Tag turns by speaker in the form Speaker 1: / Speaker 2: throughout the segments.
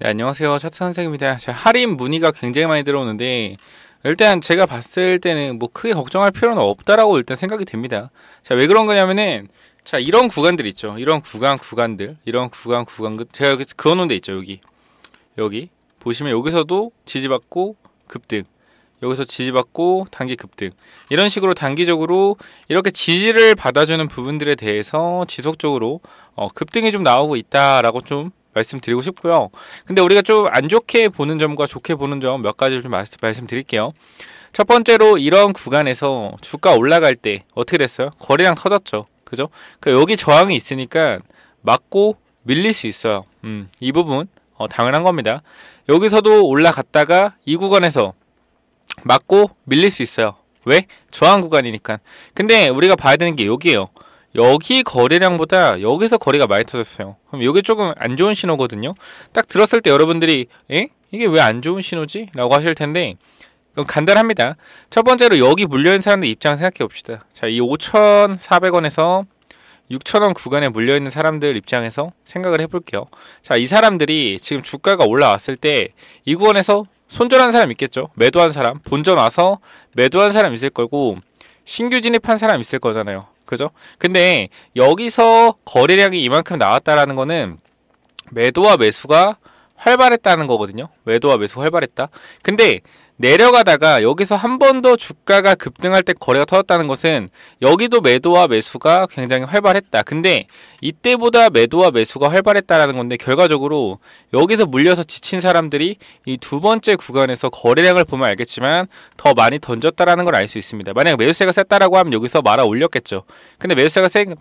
Speaker 1: 네, 안녕하세요. 차트 선생입니다. 제 할인 문의가 굉장히 많이 들어오는데 일단 제가 봤을 때는 뭐 크게 걱정할 필요는 없다라고 일단 생각이 됩니다. 자, 왜 그런 거냐면은 자, 이런 구간들 있죠. 이런 구간 구간들. 이런 구간 구간 그 제가 그어 놓은 데 있죠. 여기. 여기. 보시면 여기서도 지지받고 급등. 여기서 지지받고 단기 급등 이런 식으로 단기적으로 이렇게 지지를 받아주는 부분들에 대해서 지속적으로 어, 급등이 좀 나오고 있다라고 좀 말씀드리고 싶고요. 근데 우리가 좀 안 좋게 보는 점과 좋게 보는 점 몇 가지를 좀 말씀, 말씀드릴게요. 첫 번째로 이런 구간에서 주가 올라갈 때 어떻게 됐어요? 거래량 터졌죠. 그죠? 그 여기 저항이 있으니까 막고 밀릴 수 있어요. 음, 이 부분 어, 당연한 겁니다. 여기서도 올라갔다가 이 구간에서 막고 밀릴 수 있어요. 왜? 저항 구간이니까. 근데 우리가 봐야 되는 게여기에요 여기 거래량보다 여기서 거래가 많이 터졌어요. 그럼 이게 조금 안 좋은 신호거든요. 딱 들었을 때 여러분들이 에? 예? 이게 왜 안 좋은 신호지? 라고 하실 텐데 그럼 간단합니다. 첫 번째로 여기 물려있는 사람들 입장 생각해 봅시다. 자, 이 5,400원에서 6,000원 구간에 물려있는 사람들 입장에서 생각을 해볼게요. 자, 이 사람들이 지금 주가가 올라왔을 때 이 구간에서 손절한 사람 있겠죠? 매도한 사람, 본전 와서 매도한 사람 있을 거고 신규 진입한 사람 있을 거잖아요. 그죠? 근데 여기서 거래량이 이만큼 나왔다라는 거는 매도와 매수가 활발했다는 거거든요. 매도와 매수 활발했다. 근데 내려가다가 여기서 한 번 더 주가가 급등할 때 거래가 터졌다는 것은 여기도 매도와 매수가 굉장히 활발했다. 근데 이때보다 매도와 매수가 활발했다라는 건데 결과적으로 여기서 물려서 지친 사람들이 이 두 번째 구간에서 거래량을 보면 알겠지만 더 많이 던졌다라는 걸 알 수 있습니다. 만약 매수세가 셌다라고 하면 여기서 말아 올렸겠죠. 근데 매수세가 센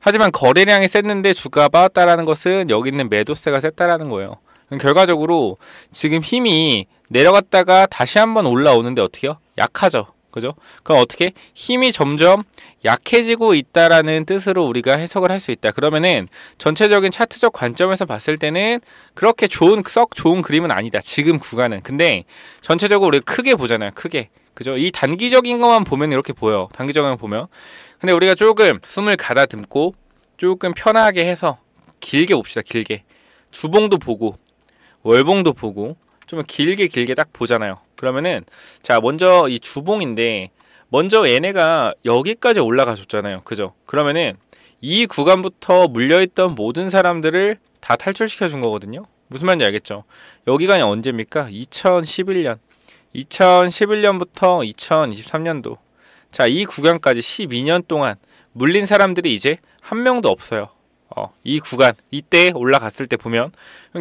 Speaker 1: 하지만 거래량이 셌는데 주가 가 빠졌다라는 것은 여기 있는 매도세가 셌다라는 거예요. 결과적으로 지금 힘이 내려갔다가 다시 한번 올라오는데 어떻게요? 약하죠. 그죠? 그럼 어떻게 힘이 점점 약해지고 있다라는 뜻으로 우리가 해석을 할 수 있다. 그러면은 전체적인 차트적 관점에서 봤을 때는 그렇게 좋은 썩 좋은 그림은 아니다. 지금 구간은. 근데 전체적으로 우리 가 크게 보잖아요. 크게. 그죠? 이 단기적인 것만 보면 이렇게 보여. 단기적인 것 보면. 근데 우리가 조금 숨을 가다듬고 조금 편하게 해서 길게 봅시다. 길게. 주봉도 보고 월봉도 보고 좀 길게 길게 딱 보잖아요. 그러면은 자 먼저 이 주봉인데 먼저 얘네가 여기까지 올라가줬잖아요. 그죠? 그러면은 이 구간부터 물려있던 모든 사람들을 다 탈출시켜 준 거거든요. 무슨 말인지 알겠죠? 여기가 언제입니까? 2011년. 2011년부터 2023년도. 자, 이 구간까지 12년 동안 물린 사람들이 이제 한 명도 없어요. 어, 이 구간 이때 올라갔을 때 보면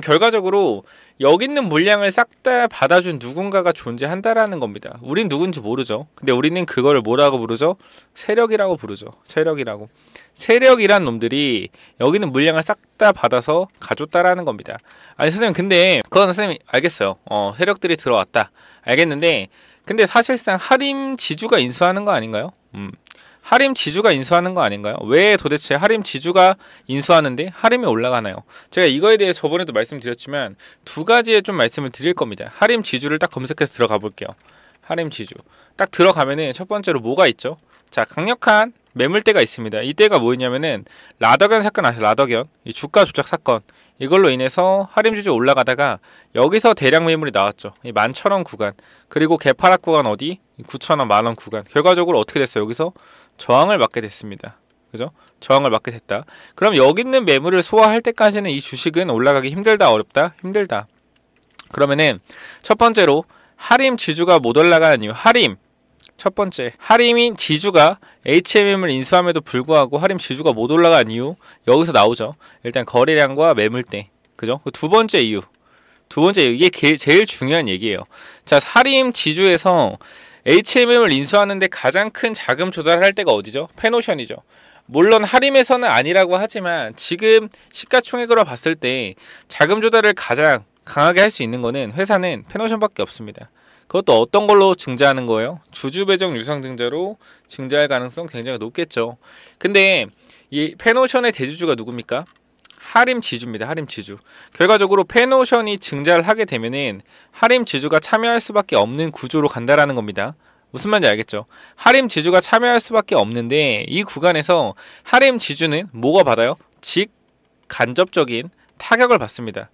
Speaker 1: 결과적으로 여기 있는 물량을 싹 다 받아준 누군가가 존재한다라는 겁니다. 우린 누군지 모르죠. 근데 우리는 그걸 뭐라고 부르죠? 세력이라고 부르죠. 세력이라고. 세력이란 놈들이 여기는 물량을 싹 다 받아서 가줬다라는 겁니다. 아니 선생님 근데 그건 선생님 알겠어요. 어, 세력들이 들어왔다. 알겠는데 근데 사실상 하림 지주가 인수하는 거 아닌가요? 음. 하림 지주가 인수하는 거 아닌가요? 왜 도대체 하림 지주가 인수하는데 하림이 올라가나요? 제가 이거에 대해 저번에도 말씀드렸지만 두 가지의 좀 말씀을 드릴 겁니다. 하림 지주를 딱 검색해서 들어가 볼게요. 하림 지주. 딱 들어가면은 첫 번째로 뭐가 있죠? 자, 강력한 매물대가 있습니다. 이때가 뭐였냐면은 라더견 사건 아세요? 라더견 이 주가 조작 사건 이걸로 인해서 하림주주 올라가다가 여기서 대량 매물이 나왔죠. 이 만천원 구간 그리고 개파락 구간 어디 9천원 만원 구간 결과적으로 어떻게 됐어요? 여기서 저항을 맞게 됐습니다. 그죠? 저항을 맞게 됐다. 그럼 여기 있는 매물을 소화할 때까지는 이 주식은 올라가기 힘들다, 어렵다, 힘들다. 그러면은 첫 번째로 하림 지주가 못 올라가는 이유. 하림 첫 번째, 하림인 지주가 HMM을 인수함에도 불구하고 하림 지주가 못 올라간 이유 여기서 나오죠. 일단 거래량과 매물대, 그죠? 그 두 번째 이유, 두 번째 이유. 이게 제일 중요한 얘기예요. 자, 하림 지주에서 HMM을 인수하는데 가장 큰 자금 조달할 때가 어디죠? 페노션이죠. 물론 할인에서는 아니라고 하지만 지금 시가총액으로 봤을 때 자금 조달을 가장 강하게 할 수 있는 거는 회사는 페노션밖에 없습니다. 그것도 어떤 걸로 증자하는 거예요? 주주 배정 유상 증자로 증자할 가능성 굉장히 높겠죠. 근데 이 페노션의 대주주가 누굽니까? 하림 지주입니다. 하림 지주. 결과적으로 페노션이 증자를 하게 되면은 하림 지주가 참여할 수밖에 없는 구조로 간다라는 겁니다. 무슨 말인지 알겠죠? 하림 지주가 참여할 수밖에 없는데 이 구간에서 하림 지주는 뭐가 받아요? 직 간접적인 타격을 받습니다.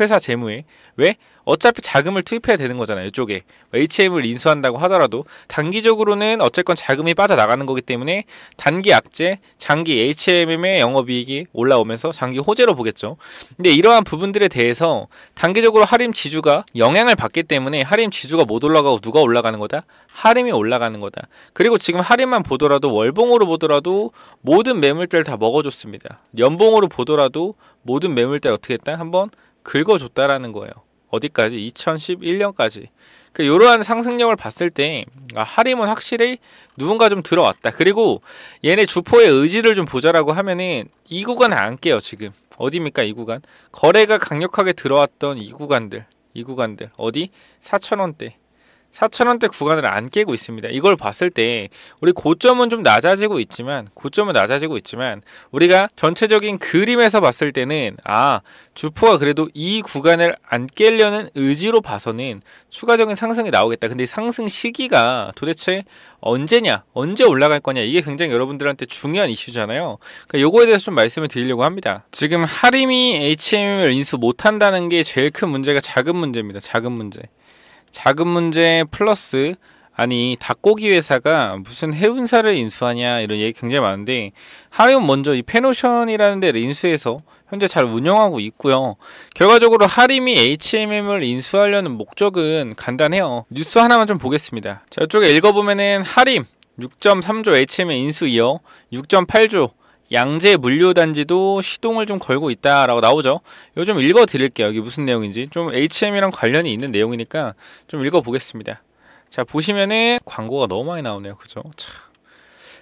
Speaker 1: 회사 재무에 왜 어차피 자금을 투입해야 되는 거잖아요. 이쪽에 뭐 HM을 인수한다고 하더라도 단기적으로는 어쨌건 자금이 빠져나가는 거기 때문에 단기 악재, 장기 HM의 영업이익이 올라오면서 장기 호재로 보겠죠. 근데 이러한 부분들에 대해서 단기적으로 하림 지주가 영향을 받기 때문에 하림 지주가 못 올라가고 누가 올라가는 거다? 하림이 올라가는 거다. 그리고 지금 하림만 보더라도 월봉으로 보더라도 모든 매물대를 다 먹어줬습니다. 연봉으로 보더라도 모든 매물대 어떻게 했다? 한번 긁어줬다라는 거예요. 어디까지? 2011년까지. 그 그러니까 이러한 상승력을 봤을 때 아, 하림은 확실히 누군가 좀 들어왔다. 그리고 얘네 주포의 의지를 좀 보자라고 하면은 이 구간 안 깨요 지금 어디입니까 이 구간 거래가 강력하게 들어왔던 이 구간들 이 구간들 어디 4천 원대 4,000원대 구간을 안 깨고 있습니다. 이걸 봤을 때 우리 고점은 좀 낮아지고 있지만 고점은 낮아지고 있지만 우리가 전체적인 그림에서 봤을 때는 아 주포가 그래도 이 구간을 안 깨려는 의지로 봐서는 추가적인 상승이 나오겠다. 근데 상승 시기가 도대체 언제냐 언제 올라갈 거냐 이게 굉장히 여러분들한테 중요한 이슈잖아요. 그러니까 요거에 대해서 좀 말씀을 드리려고 합니다. 지금 하림이 HMM을 인수 못한다는 게 제일 큰 문제가 작은 문제입니다. 작은 문제. 자금 문제 플러스 아니 닭고기 회사가 무슨 해운사를 인수하냐 이런 얘기 굉장히 많은데 하림은 먼저 이 페노션이라는 데를 인수해서 현재 잘 운영하고 있고요. 결과적으로 하림이 HMM을 인수하려는 목적은 간단해요. 뉴스 하나만 좀 보겠습니다. 자, 이쪽에 읽어보면은 하림 6.3조 HMM 인수 이어 6.8조 양재 물류단지도 시동을 좀 걸고 있다라고 나오죠. 이거 좀 읽어드릴게요. 여기 무슨 내용인지. 좀 HM이랑 관련이 있는 내용이니까 좀 읽어보겠습니다. 자, 보시면은 광고가 너무 많이 나오네요. 그죠?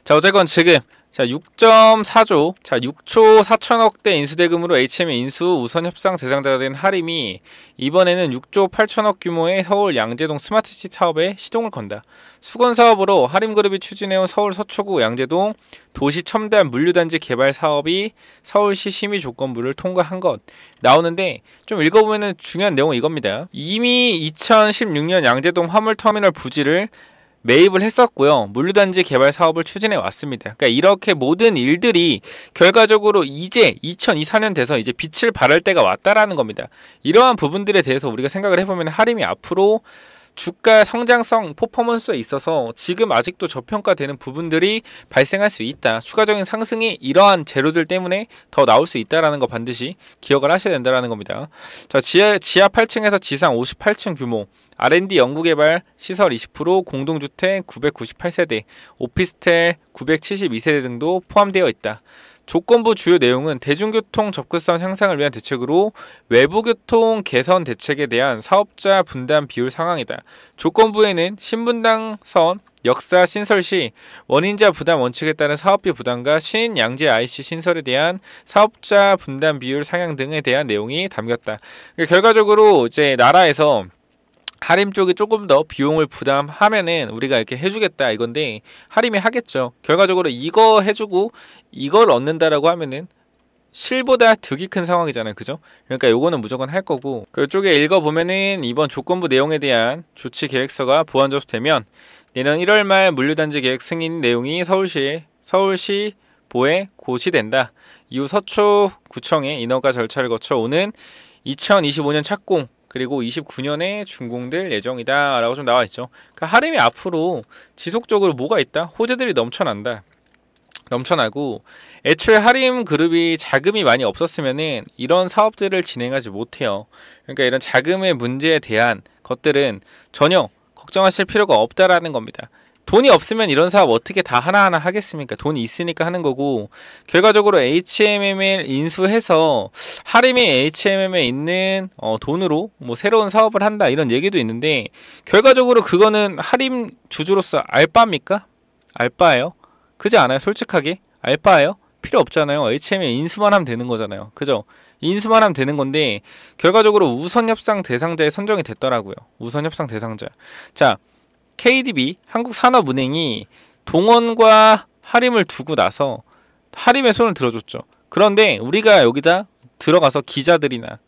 Speaker 1: 자, 어쨌건 지금 자 6.4조 자 6초 4천억대 인수대금으로 HM의 e 인수 우선 협상 대상자가 된 하림이 이번에는 6조 8천억 규모의 서울 양재동 스마트시 티 사업에 시동을 건다. 수건 사업으로 하림그룹이 추진해온 서울 서초구 양재동 도시 첨단 물류단지 개발 사업이 서울시 심의 조건부를 통과한 것 나오는데 좀 읽어보면 중요한 내용은 이겁니다. 이미 2016년 양재동 화물터미널 부지를 매입을 했었고요. 물류단지 개발 사업을 추진해 왔습니다. 그러니까 이렇게 모든 일들이 결과적으로 이제 2024년 돼서 이제 빛을 발할 때가 왔다라는 겁니다. 이러한 부분들에 대해서 우리가 생각을 해보면 하림이 앞으로 주가 성장성 퍼포먼스에 있어서 지금 아직도 저평가되는 부분들이 발생할 수 있다. 추가적인 상승이 이러한 재료들 때문에 더 나올 수 있다라는 거 반드시 기억을 하셔야 된다는 겁니다. 자, 지하, 지하 8층에서 지상 58층 규모 R&D 연구개발 시설 20% 공동주택 998세대 오피스텔 972세대 등도 포함되어 있다. 조건부 주요 내용은 대중교통 접근성 향상을 위한 대책으로 외부교통 개선 대책에 대한 사업자 분담 비율 상황이다. 조건부에는 신분당 선 역사 신설 시 원인자 부담 원칙에 따른 사업비 부담과 신 양재 IC 신설에 대한 사업자 분담 비율 상향 등에 대한 내용이 담겼다. 그러니까 결과적으로 이제 나라에서 하림 쪽이 조금 더 비용을 부담하면은 우리가 이렇게 해주겠다 이건데 하림이 하겠죠. 결과적으로 이거 해주고 이걸 얻는다라고 하면은 실보다 득이 큰 상황이잖아요. 그죠? 그러니까 요거는 무조건 할 거고 그쪽에 읽어보면은 이번 조건부 내용에 대한 조치 계획서가 보완 접수되면 내년 1월 말 물류단지 계획 승인 내용이 서울시에 서울시 보에 고시된다. 이후 서초구청의 인허가 절차를 거쳐 오는 2025년 착공 그리고 29년에 준공될 예정이다 라고 좀 나와 있죠 그러니까 하림이 앞으로 지속적으로 뭐가 있다? 호재들이 넘쳐난다 넘쳐나고 애초에 하림 그룹이 자금이 많이 없었으면은 이런 사업들을 진행하지 못해요 그러니까 이런 자금의 문제에 대한 것들은 전혀 걱정하실 필요가 없다라는 겁니다 돈이 없으면 이런 사업 어떻게 다 하나하나 하겠습니까? 돈이 있으니까 하는 거고 결과적으로 HMM을 인수해서 하림이 HMM에 있는 어, 돈으로 뭐 새로운 사업을 한다 이런 얘기도 있는데 결과적으로 그거는 하림 주주로서 알바입니까? 알바예요. 그지 않아요? 솔직하게 알바예요. 필요 없잖아요. HMM 인수만 하면 되는 거잖아요. 그죠? 인수만 하면 되는 건데 결과적으로 우선 협상 대상자에 선정이 됐더라고요. 우선 협상 대상자. 자, KDB 한국산업은행이 동원과 하림을 두고 나서 하림의 손을 들어줬죠. 그런데 우리가 여기다 들어가서 기자들이나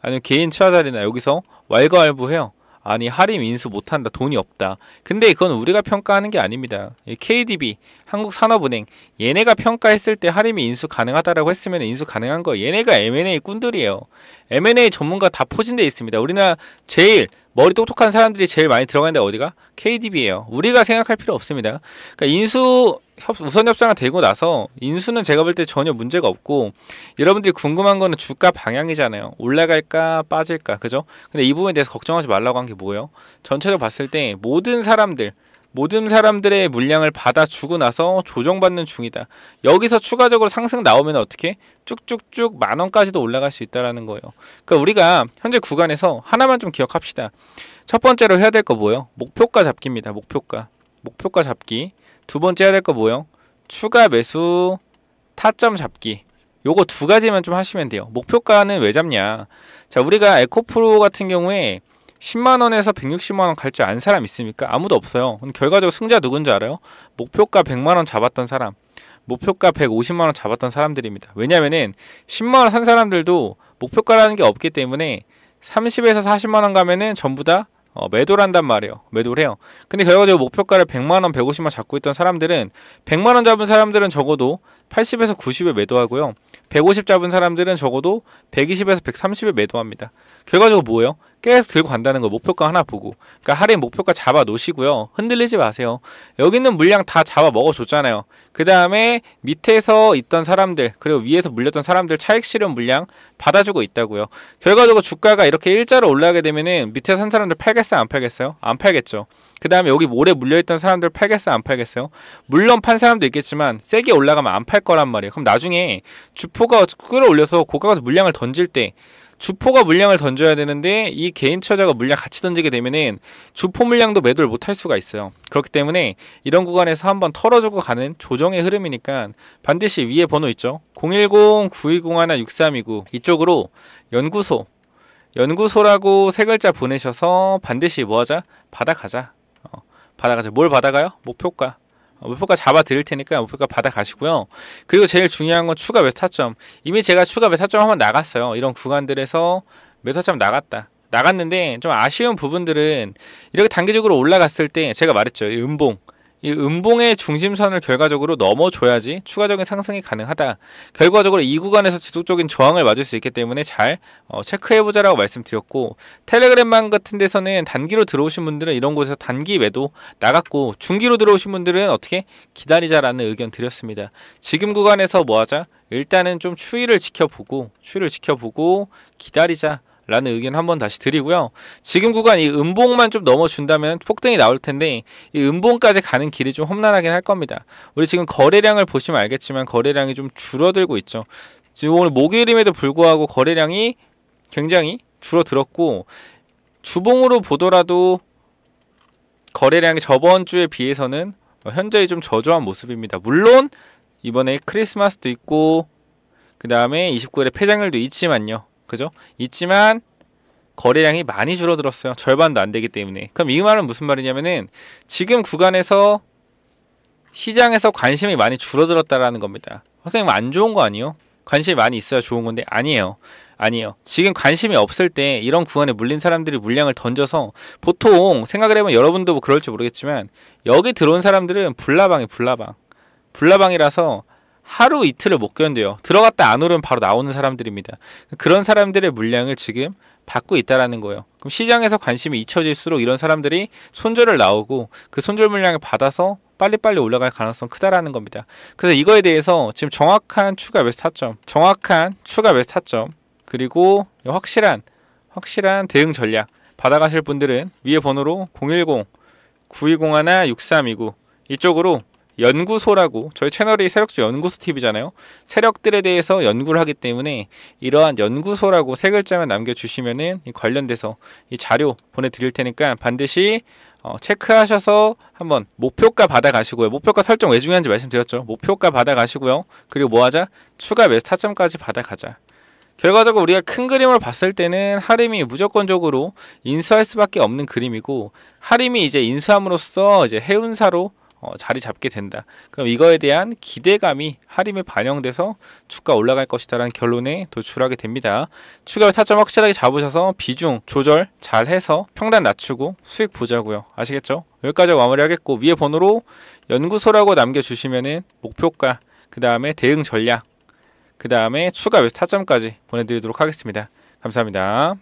Speaker 1: 아니면 개인 투자자들이나 여기서 왈가왈부해요. 아니 하림 인수 못한다 돈이 없다 근데 그건 우리가 평가하는 게 아닙니다 KDB 한국산업은행 얘네가 평가했을 때하림이 인수 가능하다라고 했으면 인수 가능한 거 얘네가 M&A 꾼들이에요 M&A 전문가 다 포진돼 있습니다 우리나라 제일 머리 똑똑한 사람들이 제일 많이 들어가는 데 어디가? KDB예요. 우리가 생각할 필요 없습니다. 그러니까 인수 협, 우선 협상이 되고 나서 인수는 제가 볼 때 전혀 문제가 없고 여러분들이 궁금한 거는 주가 방향이잖아요. 올라갈까 빠질까 그죠? 근데 이 부분에 대해서 걱정하지 말라고 한 게 뭐예요? 전체적으로 봤을 때 모든 사람들 모든 사람들의 물량을 받아 주고 나서 조정받는 중이다. 여기서 추가적으로 상승 나오면 어떻게? 쭉쭉쭉 만 원까지도 올라갈 수 있다라는 거예요. 그러니까 우리가 현재 구간에서 하나만 좀 기억합시다. 첫 번째로 해야 될 거 뭐예요? 목표가 잡기입니다. 목표가. 목표가 잡기. 두 번째 해야 될 거 뭐예요? 추가 매수 타점 잡기. 요거 두 가지만 좀 하시면 돼요. 목표가는 왜 잡냐? 자, 우리가 에코프로 같은 경우에 10만 원에서 160만 원 갈 줄 아는 사람 있습니까? 아무도 없어요. 결과적으로 승자 누군지 알아요? 목표가 100만 원 잡았던 사람, 목표가 150만 원 잡았던 사람들입니다. 왜냐면은 10만 원 산 사람들도 목표가라는 게 없기 때문에 30에서 40만 원 가면은 전부 다 어, 매도를 한단 말이에요. 매도를 해요. 근데 결과적으로 목표가를 100만 원, 150만 원 잡고 있던 사람들은 100만 원 잡은 사람들은 적어도 80에서 90에 매도하고요. 150 잡은 사람들은 적어도 120에서 130에 매도합니다. 결과적으로 뭐예요? 계속 들고 간다는 거 목표가 하나 보고 그러니까 할인 목표가 잡아 놓으시고요. 흔들리지 마세요. 여기 있는 물량 다 잡아 먹어줬잖아요. 그 다음에 밑에서 있던 사람들 그리고 위에서 물렸던 사람들 차익 실현 물량 받아주고 있다고요. 결과적으로 주가가 이렇게 일자로 올라가게 되면은 밑에 산 사람들 팔겠어요? 안 팔겠어요? 안 팔겠죠. 그 다음에 여기 모래 물려있던 사람들 팔겠어요? 안 팔겠어요? 물론 판 사람도 있겠지만 세게 올라가면 안 팔. 못할 거란 말이에요. 그럼 나중에 주포가 끌어올려서 고가가 물량을 던질 때 주포가 물량을 던져야 되는데 이 개인 투자자가 물량 같이 던지게 되면은 주포 물량도 매도를 못할 수가 있어요. 그렇기 때문에 이런 구간에서 한번 털어주고 가는 조정의 흐름이니까 반드시 위에 번호 있죠. 010-920-6329 1 이쪽으로 연구소 연구소라고 세 글자 보내셔서 반드시 뭐하자? 받아가자. 어, 받아가자. 뭘 받아가요? 목표가. 목표가 잡아 드릴 테니까 목표가 받아 가시고요. 그리고 제일 중요한 건 추가 메타점 이미 제가 추가 메타점 한번 나갔어요. 이런 구간들에서 메타점 나갔다. 나갔는데 좀 아쉬운 부분들은 이렇게 단계적으로 올라갔을 때 제가 말했죠. 음봉. 이 음봉의 중심선을 결과적으로 넘어줘야지 추가적인 상승이 가능하다. 결과적으로 이 구간에서 지속적인 저항을 맞을 수 있기 때문에 잘 어, 체크해보자라고 말씀드렸고 텔레그램망 같은 데서는 단기로 들어오신 분들은 이런 곳에서 단기 매도 나갔고 중기로 들어오신 분들은 어떻게 기다리자라는 의견 드렸습니다. 지금 구간에서 뭐하자? 일단은 좀추위를 지켜보고 추위를 지켜보고 기다리자. 라는 의견 한번 다시 드리고요. 지금 구간 이 음봉만 좀 넘어준다면 폭등이 나올 텐데 이 음봉까지 가는 길이 좀 험난하긴 할 겁니다. 우리 지금 거래량을 보시면 알겠지만 거래량이 좀 줄어들고 있죠. 지금 오늘 목요일임에도 불구하고 거래량이 굉장히 줄어들었고 주봉으로 보더라도 거래량이 저번 주에 비해서는 현저히 좀 저조한 모습입니다. 물론 이번에 크리스마스도 있고 그 다음에 29일에 폐장일도 있지만요. 그죠? 있지만 거래량이 많이 줄어들었어요. 절반도 안 되기 때문에. 그럼 이 말은 무슨 말이냐면은 지금 구간에서 시장에서 관심이 많이 줄어들었다라는 겁니다. 선생님 안 좋은 거 아니요? 관심이 많이 있어야 좋은 건데 아니에요. 아니에요. 지금 관심이 없을 때 이런 구간에 물린 사람들이 물량을 던져서 보통 생각을 해보면 여러분도 뭐 그럴지 모르겠지만 여기 들어온 사람들은 불나방이 불나방. 불나방이라서 하루 이틀을 못 견뎌요. 들어갔다 안 오면 바로 나오는 사람들입니다. 그런 사람들의 물량을 지금 받고 있다라는 거예요. 그럼 시장에서 관심이 잊혀질수록 이런 사람들이 손절을 나오고 그 손절 물량을 받아서 빨리빨리 올라갈 가능성 크다라는 겁니다. 그래서 이거에 대해서 지금 정확한 추가 매수 타점, 정확한 추가 매수 타점, 그리고 확실한 확실한 대응 전략 받아가실 분들은 위에 번호로 010 920 1 6329 이쪽으로 연구소라고 저희 채널이 세력주 연구소 TV잖아요. 세력들에 대해서 연구를 하기 때문에 이러한 연구소라고 세 글자만 남겨주시면은 관련돼서 이 자료 보내드릴 테니까 반드시 어, 체크하셔서 한번 목표가 받아가시고요. 목표가 설정 왜 중요한지 말씀드렸죠. 목표가 받아가시고요. 그리고 뭐하자? 추가 매스 타점까지 받아가자. 결과적으로 우리가 큰 그림을 봤을 때는 하림이 무조건적으로 인수할 수밖에 없는 그림이고 하림이 이제 인수함으로써 이제 해운사로 어, 자리 잡게 된다. 그럼 이거에 대한 기대감이 할인에 반영돼서 주가 올라갈 것이다라는 결론에 도출하게 됩니다. 추가 타점 확실하게 잡으셔서 비중 조절 잘해서 평단 낮추고 수익 보자고요. 아시겠죠? 여기까지 마무리하겠고 위에 번호로 연구소라고 남겨주시면은 목표가 그 다음에 대응 전략 그 다음에 추가 외수 타점까지 보내드리도록 하겠습니다. 감사합니다.